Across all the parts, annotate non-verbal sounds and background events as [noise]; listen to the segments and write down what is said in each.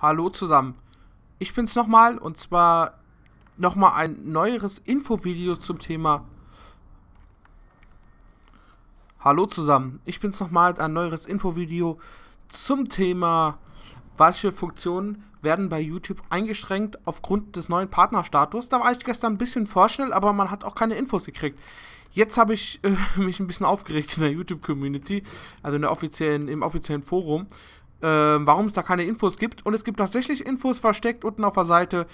Hallo zusammen. Ich bin's nochmal und zwar nochmal ein neueres Infovideo zum Thema. Hallo zusammen. Ich bin's nochmal ein neueres Infovideo zum Thema, welche Funktionen werden bei YouTube eingeschränkt aufgrund des neuen Partnerstatus. Da war ich gestern ein bisschen vorschnell, aber man hat auch keine Infos gekriegt. Jetzt habe ich äh, [laughs] mich ein bisschen aufgeregt in der YouTube-Community, also in der offiziellen, im offiziellen Forum, ähm, warum es da keine Infos gibt. Und es gibt tatsächlich Infos versteckt unten auf der Seite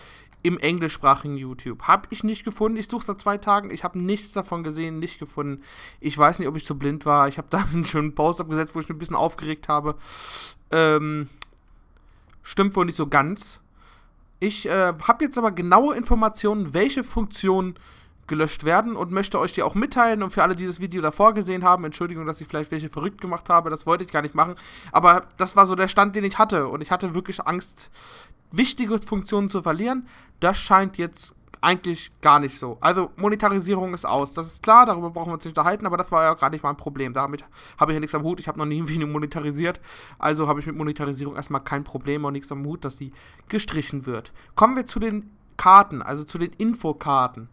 im englischsprachigen YouTube. Hab ich nicht gefunden. Ich suche seit zwei Tagen. Ich habe nichts davon gesehen, nicht gefunden. Ich weiß nicht, ob ich zu blind war. Ich habe [laughs] da einen schönen Post abgesetzt, wo ich mich ein bisschen aufgeregt habe. Ähm, stimmt wohl nicht so ganz. Ich äh, habe jetzt aber genaue Informationen, welche Funktionen gelöscht werden und möchte euch die auch mitteilen und für alle, die das Video davor gesehen haben, Entschuldigung, dass ich vielleicht welche verrückt gemacht habe, das wollte ich gar nicht machen, aber das war so der Stand, den ich hatte und ich hatte wirklich Angst, wichtige Funktionen zu verlieren. Das scheint jetzt eigentlich gar nicht so. Also Monetarisierung ist aus, das ist klar, darüber brauchen wir uns nicht unterhalten, aber das war ja gar nicht mein Problem. Damit habe ich ja nichts am Hut, ich habe noch nie [laughs] ein Video monetarisiert, also habe ich mit Monetarisierung erstmal kein Problem und nichts am Hut, dass die gestrichen wird. Kommen wir zu den Karten, also zu den Infokarten.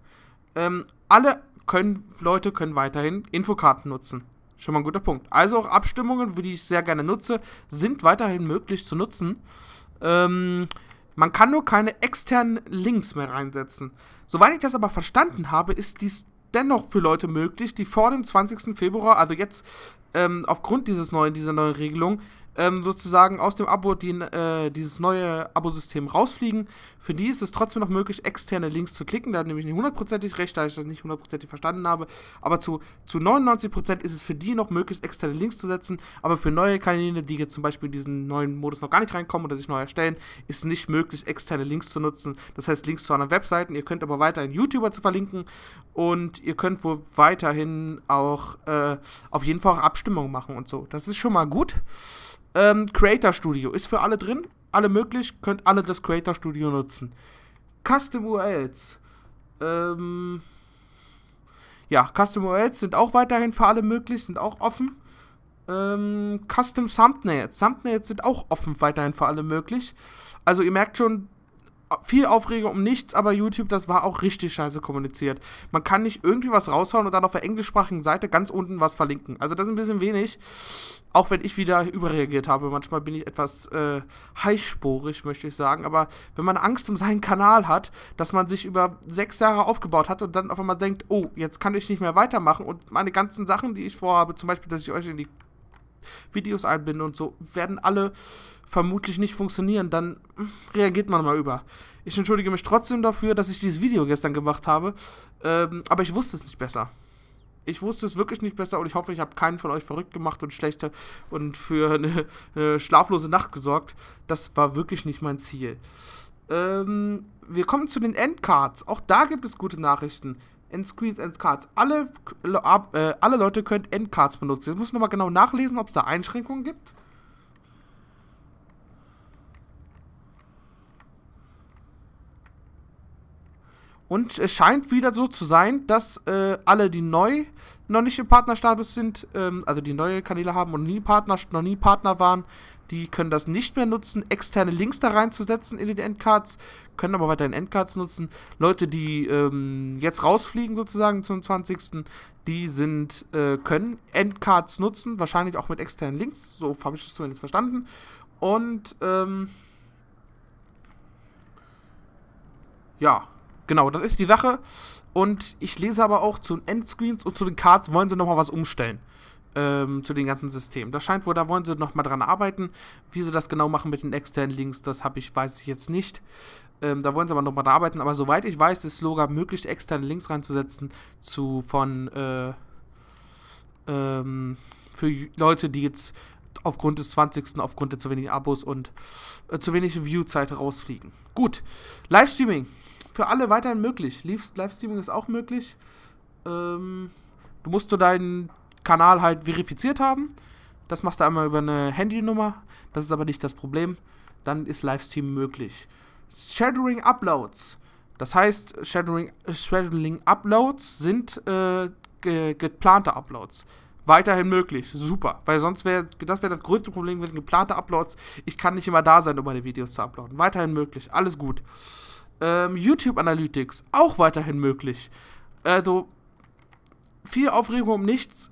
Ähm, alle können, Leute können weiterhin Infokarten nutzen. Schon mal ein guter Punkt. Also auch Abstimmungen, die ich sehr gerne nutze, sind weiterhin möglich zu nutzen. Ähm, man kann nur keine externen Links mehr reinsetzen. Soweit ich das aber verstanden habe, ist dies dennoch für Leute möglich, die vor dem 20. Februar, also jetzt ähm, aufgrund dieses neuen, dieser neuen Regelung, ähm, sozusagen aus dem Abo die, äh, dieses neue Abosystem rausfliegen. Für die ist es trotzdem noch möglich, externe Links zu klicken. Da habe ich nicht hundertprozentig recht, da ich das nicht hundertprozentig verstanden habe. Aber zu, zu 99% ist es für die noch möglich, externe Links zu setzen. Aber für neue Kanäle, die jetzt zum Beispiel in diesen neuen Modus noch gar nicht reinkommen oder sich neu erstellen, ist es nicht möglich, externe Links zu nutzen. Das heißt, Links zu anderen Webseiten. Ihr könnt aber weiterhin YouTuber zu verlinken und ihr könnt wohl weiterhin auch äh, auf jeden Fall auch Abstimmungen machen und so. Das ist schon mal gut. Ähm, Creator Studio ist für alle drin, alle möglich, könnt alle das Creator Studio nutzen. Custom URLs. Ähm, ja, Custom URLs sind auch weiterhin für alle möglich, sind auch offen. Ähm, Custom Thumbnails. Thumbnails sind auch offen weiterhin für alle möglich. Also ihr merkt schon, viel Aufregung um nichts, aber YouTube, das war auch richtig scheiße kommuniziert. Man kann nicht irgendwie was raushauen und dann auf der englischsprachigen Seite ganz unten was verlinken. Also das ist ein bisschen wenig, auch wenn ich wieder überreagiert habe. Manchmal bin ich etwas äh, heißspurig, möchte ich sagen. Aber wenn man Angst um seinen Kanal hat, dass man sich über sechs Jahre aufgebaut hat und dann auf einmal denkt, oh, jetzt kann ich nicht mehr weitermachen und meine ganzen Sachen, die ich vorhabe, zum Beispiel, dass ich euch in die Videos einbinde und so, werden alle vermutlich nicht funktionieren, dann reagiert man mal über. Ich entschuldige mich trotzdem dafür, dass ich dieses Video gestern gemacht habe, ähm, aber ich wusste es nicht besser. Ich wusste es wirklich nicht besser und ich hoffe, ich habe keinen von euch verrückt gemacht und schlechter und für eine, eine schlaflose Nacht gesorgt. Das war wirklich nicht mein Ziel. Ähm, wir kommen zu den Endcards. Auch da gibt es gute Nachrichten. Endscreens, Endcards. Alle, äh, alle Leute können Endcards benutzen. Jetzt muss ich nochmal genau nachlesen, ob es da Einschränkungen gibt. Und es scheint wieder so zu sein, dass äh, alle, die neu noch nicht im Partnerstatus sind, ähm, also die neue Kanäle haben und nie Partner, noch nie Partner waren, die können das nicht mehr nutzen, externe Links da reinzusetzen in den Endcards, können aber weiterhin Endcards nutzen. Leute, die ähm, jetzt rausfliegen sozusagen zum 20. Die sind, äh, können Endcards nutzen, wahrscheinlich auch mit externen Links, so habe ich es zumindest verstanden. Und ähm, ja, Genau, das ist die Sache. Und ich lese aber auch zu den Endscreens und zu den Cards wollen sie nochmal was umstellen. Ähm, zu den ganzen Systemen. Das scheint wohl, da wollen sie nochmal dran arbeiten. Wie sie das genau machen mit den externen Links, das habe ich, weiß ich jetzt nicht. Ähm, da wollen sie aber nochmal dran arbeiten. Aber soweit ich weiß, ist Sloga möglich, externe Links reinzusetzen zu von äh, ähm, für Leute, die jetzt aufgrund des 20. aufgrund der zu wenigen Abos und äh, zu wenig Viewzeit rausfliegen. Gut, Livestreaming für alle weiterhin möglich. Livestreaming ist auch möglich. Ähm, du musst nur deinen Kanal halt verifiziert haben. Das machst du einmal über eine Handynummer. Das ist aber nicht das Problem. Dann ist Livestream möglich. Shadowing Uploads. Das heißt, Shadowing, Shadowing Uploads sind äh, ge geplante Uploads. Weiterhin möglich. Super. Weil sonst wäre das wäre das größte Problem gewesen. Geplante Uploads. Ich kann nicht immer da sein, um meine Videos zu uploaden. Weiterhin möglich. Alles gut ähm, YouTube Analytics auch weiterhin möglich. Also viel Aufregung um nichts,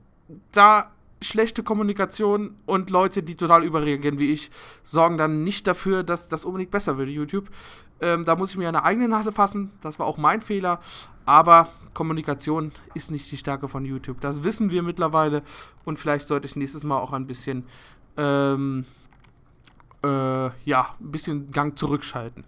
da schlechte Kommunikation und Leute, die total überreagieren wie ich, sorgen dann nicht dafür, dass das unbedingt besser wird, YouTube. Ähm, da muss ich mir eine eigene Nase fassen, das war auch mein Fehler, aber Kommunikation ist nicht die Stärke von YouTube. Das wissen wir mittlerweile und vielleicht sollte ich nächstes Mal auch ein bisschen, ähm, äh, ja, ein bisschen Gang zurückschalten.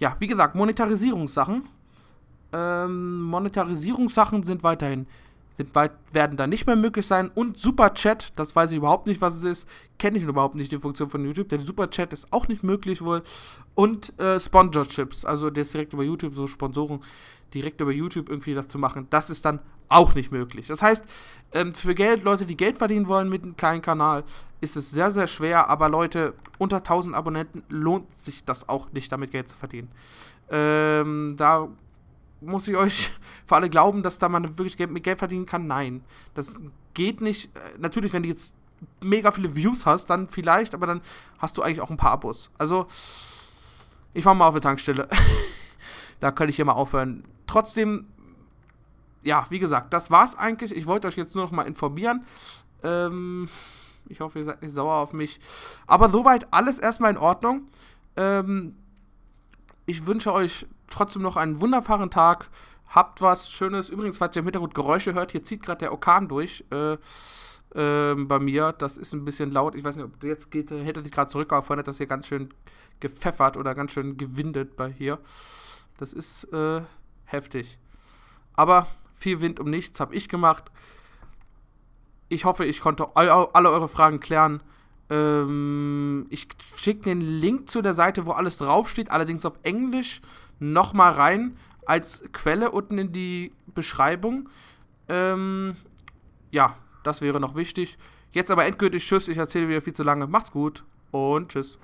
ja, wie gesagt, Monetarisierungssachen. Ähm, Monetarisierungssachen sind weiterhin, sind weit, werden da nicht mehr möglich sein. Und Superchat, das weiß ich überhaupt nicht, was es ist. Kenne ich überhaupt nicht die Funktion von YouTube. Der Superchat ist auch nicht möglich wohl. Und äh, Sponsorships, also das direkt über YouTube, so Sponsoren direkt über YouTube irgendwie das zu machen. Das ist dann auch nicht möglich. Das heißt, ähm, für Geld, Leute, die Geld verdienen wollen mit einem kleinen Kanal, ist es sehr, sehr schwer. Aber Leute, unter 1000 Abonnenten lohnt sich das auch nicht, damit Geld zu verdienen. Ähm, da muss ich euch [laughs] für alle glauben, dass da man wirklich Geld, mit Geld verdienen kann. Nein, das geht nicht. Äh, natürlich, wenn du jetzt mega viele Views hast, dann vielleicht, aber dann hast du eigentlich auch ein paar Abos. Also, ich fahre mal auf eine Tankstelle. [laughs] da könnte ich hier mal aufhören. Trotzdem ja, wie gesagt, das war's eigentlich. Ich wollte euch jetzt nur noch mal informieren. Ähm, ich hoffe, ihr seid nicht sauer auf mich. Aber soweit alles erstmal in Ordnung. Ähm, ich wünsche euch trotzdem noch einen wunderbaren Tag. Habt was Schönes. Übrigens, falls ihr im Hintergrund Geräusche hört, hier zieht gerade der Orkan durch. Äh, äh, bei mir, das ist ein bisschen laut. Ich weiß nicht, ob jetzt geht, hätte sich gerade zurück, aber vorhin hat das hier ganz schön gepfeffert oder ganz schön gewindet bei hier. Das ist äh, heftig. Aber viel Wind um nichts habe ich gemacht. Ich hoffe, ich konnte alle eure Fragen klären. Ähm, ich schicke den Link zu der Seite, wo alles draufsteht, allerdings auf Englisch nochmal rein als Quelle unten in die Beschreibung. Ähm, ja, das wäre noch wichtig. Jetzt aber endgültig Tschüss. Ich erzähle wieder viel zu lange. Macht's gut und Tschüss.